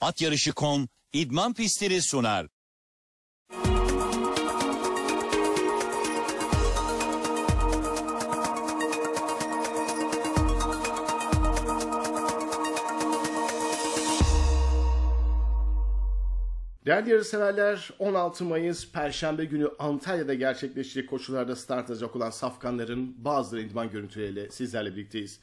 At Yarışı.com idman pistleri sunar. Değerli yarışseverler 16 Mayıs Perşembe günü Antalya'da gerçekleşecek koşularda start alacak olan safkanların bazıları idman görüntüleriyle sizlerle birlikteyiz.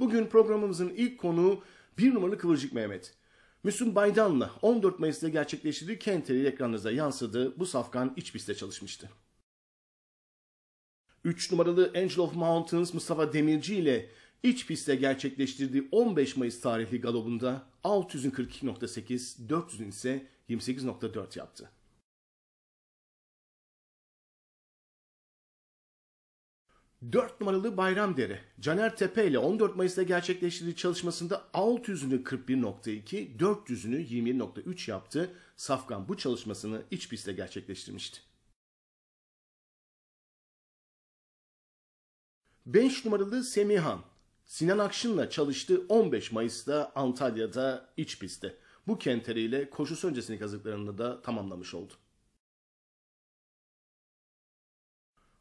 Bugün programımızın ilk konuğu bir numaralı Kıvırcık Mehmet. Müslüm Baydan'la 14 Mayıs'ta gerçekleştirdiği kenteli ekranınıza yansıdığı bu safkan iç piste çalışmıştı. 3 numaralı Angel of Mountains Mustafa Demirci ile iç pistte gerçekleştirdiği 15 Mayıs tarihli galobunda 642.8, 400'ün ise 28.4 yaptı. 4 numaralı Bayram Bayramdere, Caner Tepe ile 14 Mayıs'ta gerçekleştirdiği çalışmasında 600'ünü 41.2, 400'ünü 21.3 yaptı. Safkan bu çalışmasını iç pistte gerçekleştirmişti. 5 numaralı Semihan, Sinan Akşın'la çalıştı 15 Mayıs'ta Antalya'da iç pistte. Bu kenteriyle koşusu öncesindeki hazırlıklarını da tamamlamış oldu.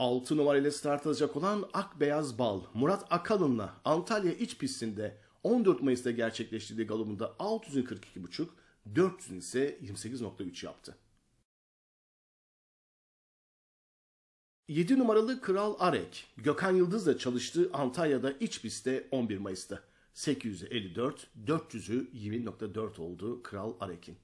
6 numarayla start alacak olan Akbeyaz Bal, Murat Akalın'la Antalya iç pistinde 14 Mayıs'ta gerçekleştirdiği galobunda 642,5, 400'ün ise 28.3 yaptı. 7 numaralı Kral Arek, Gökhan Yıldız'la çalıştığı Antalya'da iç pistte 11 Mayıs'ta. 854, 400'ü 20.4 oldu Kral Arek'in.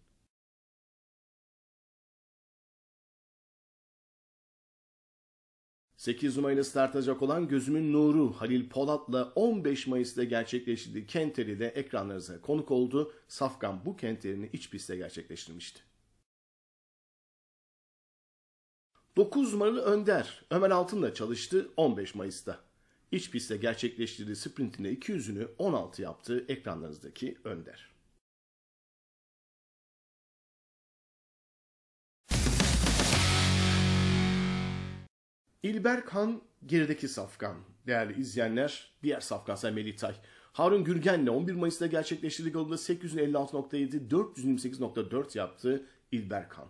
8 numarayla startacak olan gözümün nuru Halil Polat'la 15 Mayıs'ta gerçekleştirdiği Kenteri'de ekranlarınıza konuk oldu. Safkan bu Kenteri'ni iç pistte gerçekleştirmişti. 9 numaralı Önder Ömer Altın'la çalıştı 15 Mayıs'ta. İç pistte gerçekleştirdiği sprintinde 200'ünü 16 yaptı ekranlarınızdaki Önder. İlber Han gerideki safkan. Değerli izleyenler diğer safkansa Melitay. Harun Gürgen'le 11 Mayıs'ta gerçekleştirdiği golde 856.7, 428.4 yaptı İlber Han.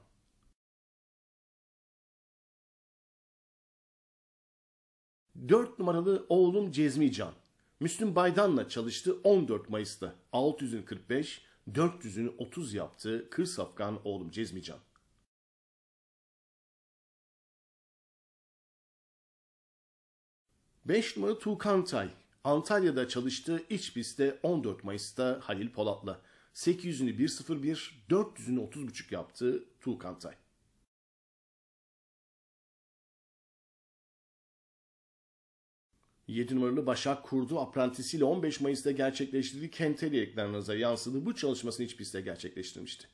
Dört numaralı oğlum Cezmi Can, Müslüm Baydan'la çalıştı 14 Mayıs'ta. 645, 430 yaptı Kır Safkan oğlum Cezmi Can. 5 numara Tuğkan Tay. Antalya'da çalıştığı iç pistte 14 Mayıs'ta Halil Polat'la. 800'ünü 1.01, 400'ünü 30.5 yaptı Tuğkan Tay. Yedi numaralı Başak Kurdu aprentisiyle 15 Mayıs'ta gerçekleştirdiği Kenteli ekranınıza yansıdı. bu çalışmasını iç pistte gerçekleştirmişti.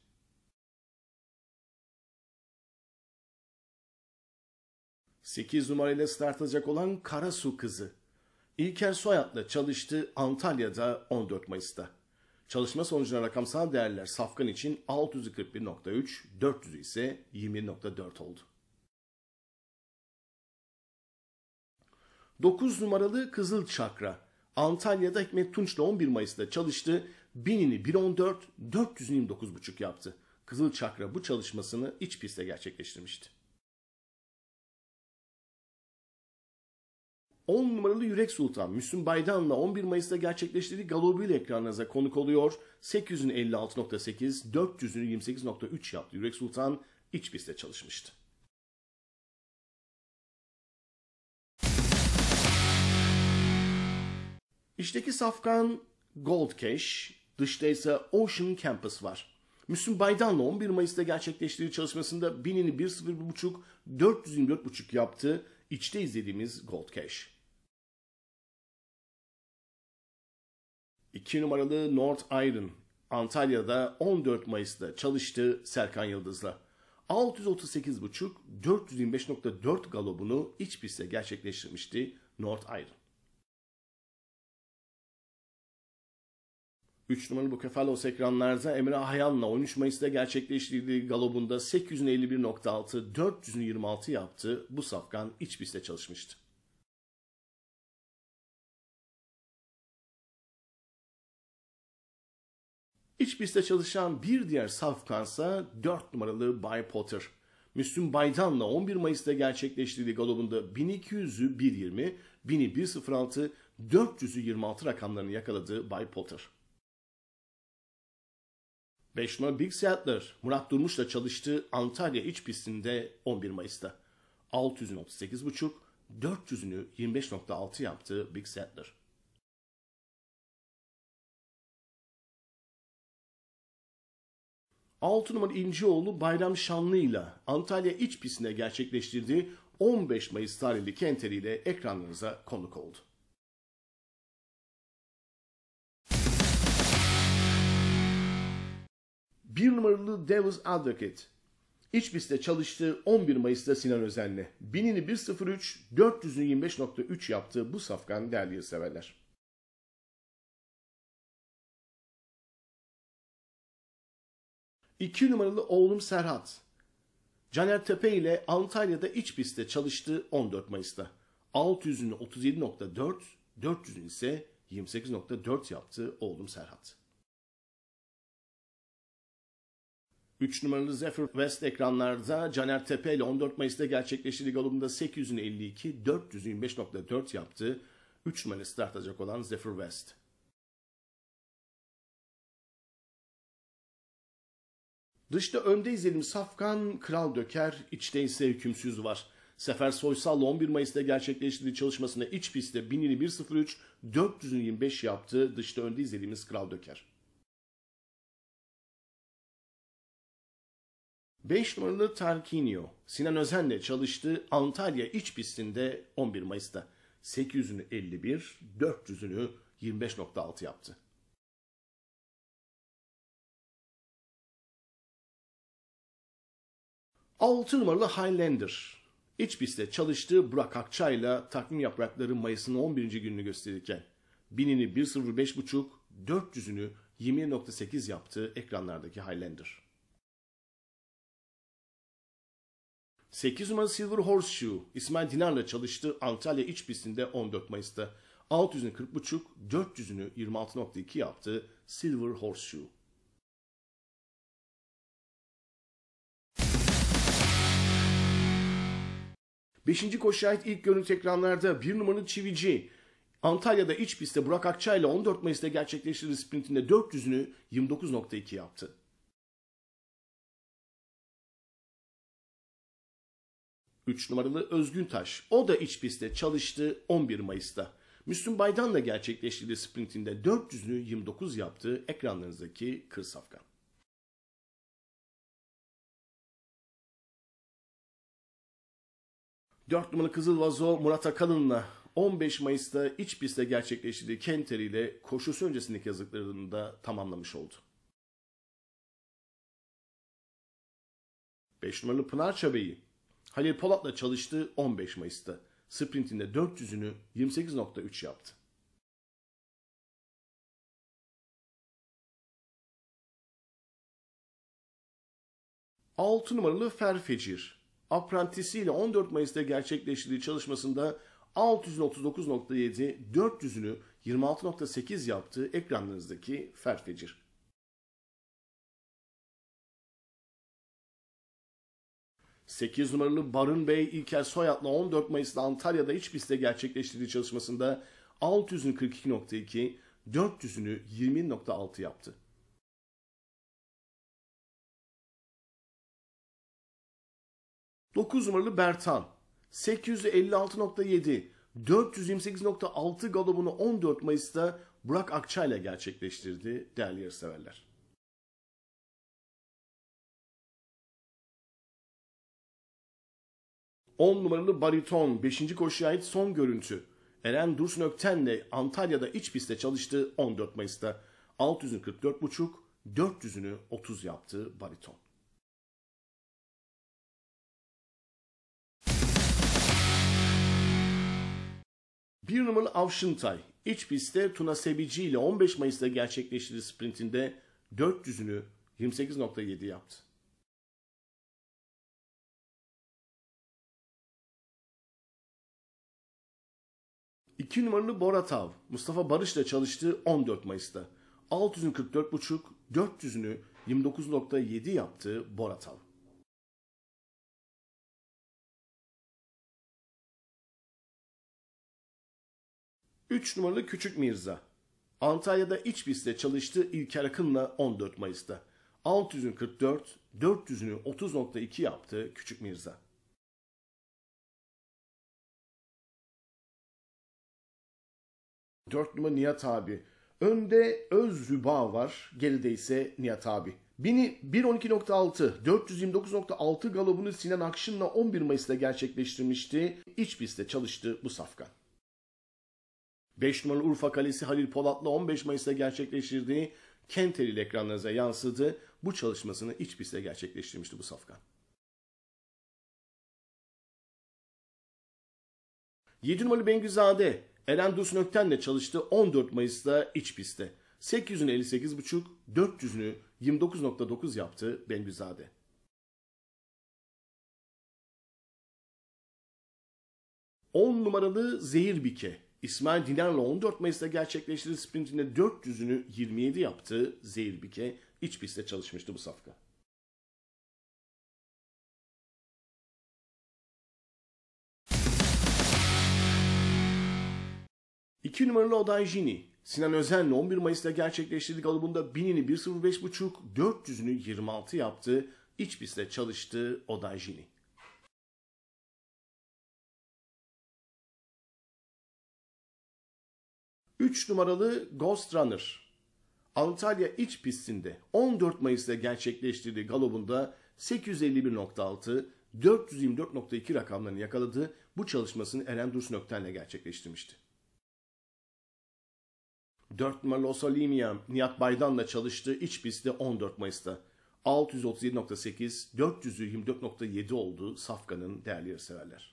8 numarayla start alacak olan Karasu kızı. İlker Soyat'la çalıştı Antalya'da 14 Mayıs'ta. Çalışma sonucuna rakamsal değerler Safkan için 641.3, 400 ise 20.4 oldu. 9 numaralı Kızıl Çakra. Antalya'da Hikmet Tunç'la 11 Mayıs'ta çalıştı. 1000'ini 1.14, 29.5 yaptı. Kızıl Çakra bu çalışmasını iç pistte gerçekleştirmişti. 10 numaralı Yürek Sultan Müslüm Baydan'la 11 Mayıs'ta gerçekleştirdiği galobuyla ekranlarınıza konuk oluyor. 856.8, 56.8, 28.3 yaptı. Yürek Sultan iç pistte çalışmıştı. İçteki safkan Gold Cash, dışta ise Ocean Campus var. Müslüm Baydan'la 11 Mayıs'ta gerçekleştirdiği çalışmasında binini 1.01.5, 424.5 yaptı. İçte izlediğimiz Gold Cash. 2 numaralı North Iron Antalya'da 14 Mayıs'ta çalıştı Serkan Yıldız'la. 638,5 425.4 galobunu iç pistte gerçekleştirmişti North Iron. 3 numaralı bu Bukefalos ekranlarda Emre Ahyan'la 13 Mayıs'ta gerçekleştirdiği galobunda 851.6 426 yaptı. Bu safkan iç pistte çalışmıştı. İç pistte çalışan bir diğer safkansa 4 numaralı Bay Potter. Müslüm Baydan'la 11 Mayıs'ta gerçekleştirdiği galobunda 1200'ü 1.20, 1000'i 1.06, 400'ü 26 rakamlarını yakaladı Bay Potter. 5 numara Big Seattler, Murat Durmuş'la çalıştığı Antalya iç pistinde 11 Mayıs'ta. 638,5, 400'ünü 25.6 yaptı Big Seattler. 6 Numaralı İncioğlu Bayram Şanlı'yla Antalya iç pistine gerçekleştirdiği 15 Mayıs tarihli kenteriyle ekranlarınıza konuk oldu. Bir numaralı Devil's Advocate. İç pistte çalıştığı 11 Mayıs'ta Sinan Özen'le. Binini 1.03, 425.3 yaptığı bu safkan değerli severler. İki numaralı oğlum Serhat. Caner Tepe ile Antalya'da iç pistte çalıştı 14 Mayıs'ta. 600'ünü 37.4, 400'ünü ise 28.4 yaptı oğlum Serhat. 3 numaralı Zephyr West ekranlarda Caner Tepe ile 14 Mayıs'ta gerçekleştirdiği galibinde 852, 425.4 yaptı. 3 numaralı start olan Zephyr West. Dışta önde izledim Safkan, kral döker, içte ise hükümsüz var. Sefer Soysal 11 Mayıs'ta gerçekleştirdiği çalışmasında iç pistte 1000'ini 1.03, 425 yaptı. Dışta önde izlediğimiz Kral Döker. 5 numaralı Tarquinio, Sinan Özen'le çalıştığı Antalya iç pistinde 11 Mayıs'ta 851 51, 400'ünü 25.6 yaptı. 6 numaralı Highlander. İç pistte çalıştığı Burak Akçay'la takvim yaprakları Mayıs'ın 11. gününü gösterirken 1000'ini 1.05.5, 400'ünü 20.8 yaptığı ekranlardaki Highlander. 8 numaralı Silver Horseshoe İsmail Dinar'la çalıştığı Antalya iç pistinde 14 Mayıs'ta 600'ünü 40.5, 400'ünü 26.2 yaptığı Silver Horseshoe. Beşinci koşuya ait ilk görüntü ekranlarda bir numaralı Çivici Antalya'da iç pistte Burak Akça ile 14 Mayıs'ta gerçekleştirdiği sprintinde 400'ünü 29.2 yaptı. Üç numaralı Özgün Taş. O da iç pistte çalıştı 11 Mayıs'ta. Müslüm Baydan'la gerçekleştirdiği sprintinde 400'ünü 29 yaptı. Ekranlarınızdaki Kır Safkan. 4 numaralı Kızıl Vazo Murat Akalın'la 15 Mayıs'ta iç pistte gerçekleştirdiği Kenteri ile koşusu öncesindeki yazıklarını da tamamlamış oldu. 5 numaralı Pınar Çabeyi Halil Polat'la çalıştı 15 Mayıs'ta. Sprintinde 400'ünü 28.3 yaptı. 6 numaralı Ferfecir aprentisiyle 14 Mayıs'ta gerçekleştirdiği çalışmasında 639.7, 400'ünü 26.8 yaptığı ekranlarınızdaki Ferfecir. Sekiz numaralı Barın Bey İlker Soyat'la 14 Mayıs'ta Antalya'da iç pistte gerçekleştirdiği çalışmasında 642.2, 400'ünü 20.6 yaptı. 9 numaralı Bertan 856.7 428.6 galobunu 14 Mayıs'ta Burak Akça ile gerçekleştirdi değerli yarışseverler. On numaralı bariton beşinci koşuya ait son görüntü. Eren Dursun Ökten Ökten'le Antalya'da iç pistte çalıştı 14 Mayıs'ta. 644.5 400'ünü 30 yaptı bariton. Bir numaralı Avşıntay iç pistte Tuna Sebici ile 15 Mayıs'ta gerçekleştirdiği sprintinde 400'ünü 28.7 yaptı. İki numaralı Boratav, Mustafa Barış'la çalıştığı 14 Mayıs'ta. 644.5, 400'ünü 29.7 yaptığı Boratav. 3 numaralı Küçük Mirza. Antalya'da iç pistte çalıştı İlker Akın'la 14 Mayıs'ta. 600'ün 44, 400'ünü 30.2 yaptı Küçük Mirza. Dört numara Nihat abi. Önde Öz Rüba var. Geride ise Nihat abi. Bini 1.12.6, 429.6 galobunu Sinan Akşın'la 11 Mayıs'ta gerçekleştirmişti. İç pistte çalıştı bu safkan. 5 numaralı Urfa Kalesi Halil Polat'la 15 Mayıs'ta gerçekleştirdiği Kentel ile ekranlarınıza yansıdı. Bu çalışmasını iç pistte gerçekleştirmişti bu safkan. 7 numaralı Bengüzade Eren Dursun Ökten çalıştı 14 Mayıs'ta iç pistte. 800'ünü 58,5, 400'ünü 29,9 yaptı Bengüzade. On numaralı Zehir Zehirbike İsmail Dinar'la 14 Mayıs'ta gerçekleştirdiği sprintinde 400'ünü 27 yaptığı Zeybike iç pistte çalışmıştı bu safka. İki numaralı Oday Jini, Sinan Özen'le 11 Mayıs'ta gerçekleştirdiği galibunda 1000'ini 1.05.5, 400'ünü 26 yaptı, iç pistte çalıştı Oday Jini. 3 numaralı Ghost Runner. Antalya iç pistinde 14 Mayıs'ta gerçekleştirdiği galobunda 851.6, 424.2 rakamlarını yakaladı. Bu çalışmasını Eren Dursun Ökten'le gerçekleştirmişti. 4 numaralı Osalimia Nihat Baydan'la çalıştığı iç pistte 14 Mayıs'ta. 637.8, 424.7 oldu Safkan'ın değerli yarışseverler.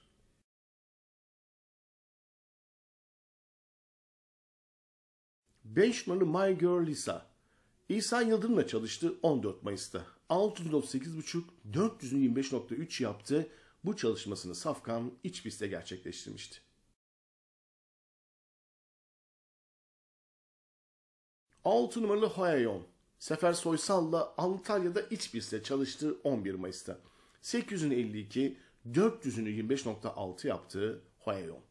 5 numaralı My Girl Lisa. İhsan Yıldırım'la çalıştı 14 Mayıs'ta. 638.5, 425.3 yaptı. Bu çalışmasını Safkan iç pistte gerçekleştirmişti. Altı numaralı Hoyayon. Sefer Soysal'la Antalya'da iç pistte çalıştı 11 Mayıs'ta. 852, 425.6 yaptı Hoyayon.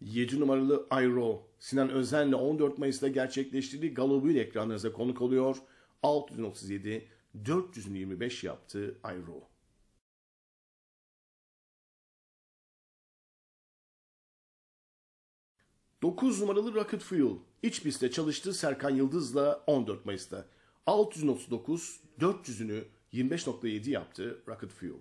7 numaralı Ayro, Sinan Özen'le 14 Mayıs'ta gerçekleştirdiği galobuyla ekranlarınıza konuk oluyor. 637, 425 yaptı Ayro. Dokuz numaralı Rocket Fuel iç pistte çalıştı Serkan Yıldız'la 14 Mayıs'ta. 639, 400'ünü 25.7 yaptı Rocket Fuel.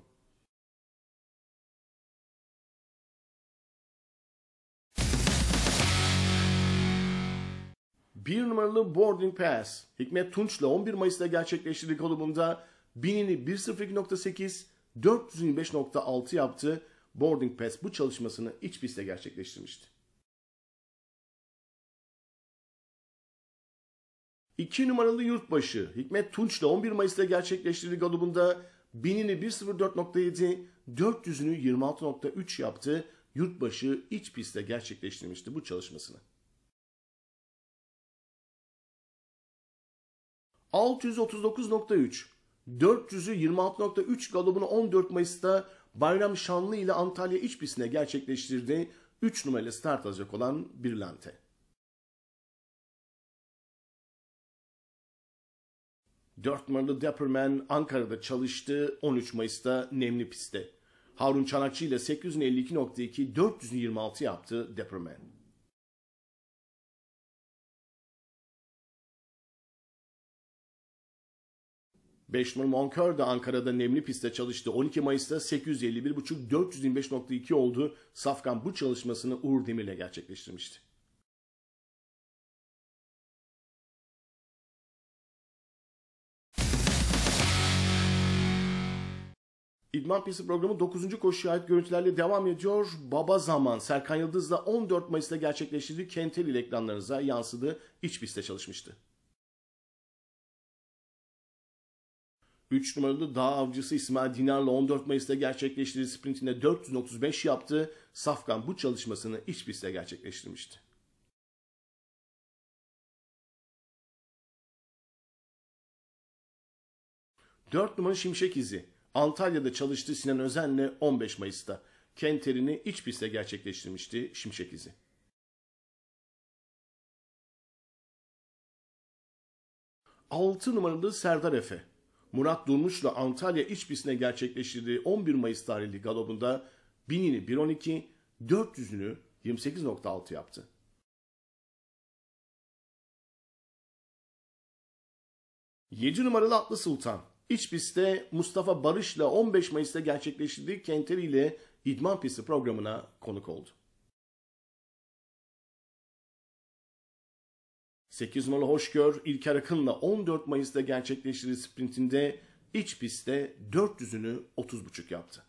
Bir numaralı boarding pass. Hikmet Tunç'la 11 Mayıs'ta gerçekleştirdiği konumunda binini 1.02.8, 425.6 yaptı. Boarding Pass bu çalışmasını iç pistte gerçekleştirmişti. 2 numaralı yurtbaşı Hikmet Tunç'la 11 Mayıs'ta gerçekleştirdiği galubunda binini 1.04.7, 400'ünü 26.3 yaptı. Yurtbaşı iç pistte gerçekleştirmişti bu çalışmasını. 639.3, 400'ü 26.3 galobunu 14 Mayıs'ta Bayram Şanlı ile Antalya iç pistine gerçekleştirdiği 3 numarayla start alacak olan Birlante. Dört numaralı Dapperman Ankara'da çalıştı 13 Mayıs'ta nemli pistte. Harun Çanakçı ile 852.2 426 yaptı Dapperman. Beşnur Monkör de Ankara'da nemli pistte çalıştı. 12 Mayıs'ta 851.5 425.2 oldu. Safkan bu çalışmasını Uğur Demir'le gerçekleştirmişti. İdman Piyasa programı 9. koşuya ait görüntülerle devam ediyor. Baba Zaman Serkan Yıldız'la 14 Mayıs'ta gerçekleştirdiği Kentel ile ekranlarınıza yansıdı. İç pistte çalışmıştı. 3 numaralı dağ avcısı İsmail Dinar'la 14 Mayıs'ta gerçekleştirdiği sprintinde 435 yaptı. Safkan bu çalışmasını iç pistte gerçekleştirmişti. Dört numaralı Şimşek izi. Antalya'da çalıştı Sinan Özen'le 15 Mayıs'ta. Kenterini iç pistte gerçekleştirmişti Şimşek izi. Altı numaralı Serdar Efe. Murat Durmuş'la Antalya iç pistine gerçekleştirdiği 11 Mayıs tarihli galobunda 1000'ini 1.12, 400'ünü 28.6 yaptı. Yedi numaralı Atlı Sultan, iç pistte Mustafa Barış'la 15 Mayıs'ta gerçekleştirdiği Kenteri ile İdman Pisti programına konuk oldu. 8 numaralı Hoşgör İlker Akın'la 14 Mayıs'ta gerçekleştirdiği sprintinde iç pistte 400'ünü 30.5 yaptı.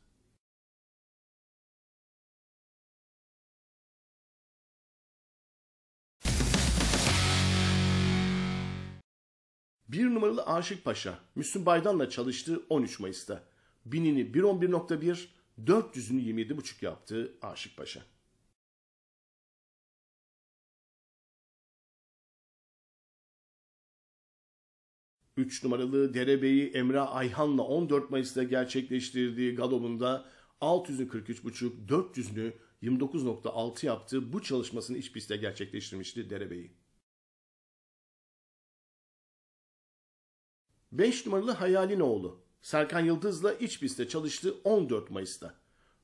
Bir numaralı Aşık Paşa, Müslüm Baydan'la çalıştı 13 Mayıs'ta. Binini 1.11.1, 400'ünü 27.5 yaptı Aşık Paşa. 3 numaralı Derebeyi Emre Ayhan'la 14 Mayıs'ta gerçekleştirdiği galobunda 643,5 400'ünü 29.6 yaptı. Bu çalışmasını iç pistte gerçekleştirmişti Derebeyi. 5 numaralı Hayalin oğlu Serkan Yıldız'la iç pistte çalıştı 14 Mayıs'ta.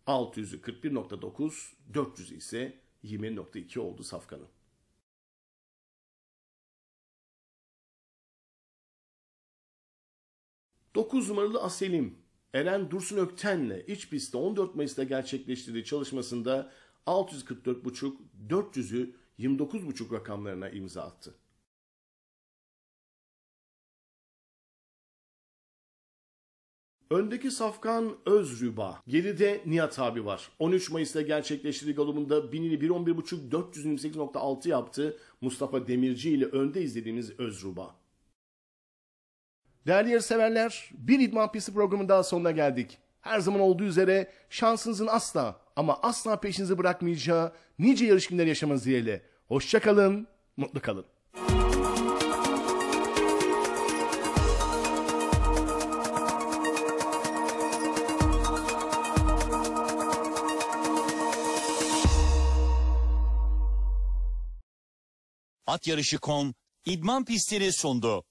641.9, 400 ise 20.2 oldu safkanın. 9 numaralı Aselim Eren Dursun Ökten'le iç pistte 14 Mayıs'ta gerçekleştirdiği çalışmasında 644,5, 400'ü 29,5 rakamlarına imza attı. Öndeki Safkan Özrüba. Geride Nihat abi var. 13 Mayıs'ta gerçekleştirdiği galibinde 1000'ini 1.11.5 428.6 yaptı. Mustafa Demirci ile önde izlediğimiz Özrüba. Değerli yarışseverler, bir idman pisti programının daha sonuna geldik. Her zaman olduğu üzere şansınızın asla ama asla peşinizi bırakmayacağı nice yarış günleri yaşamanız dileğiyle. Hoşçakalın, mutlu kalın. At Yarışı.com idman pistini sundu.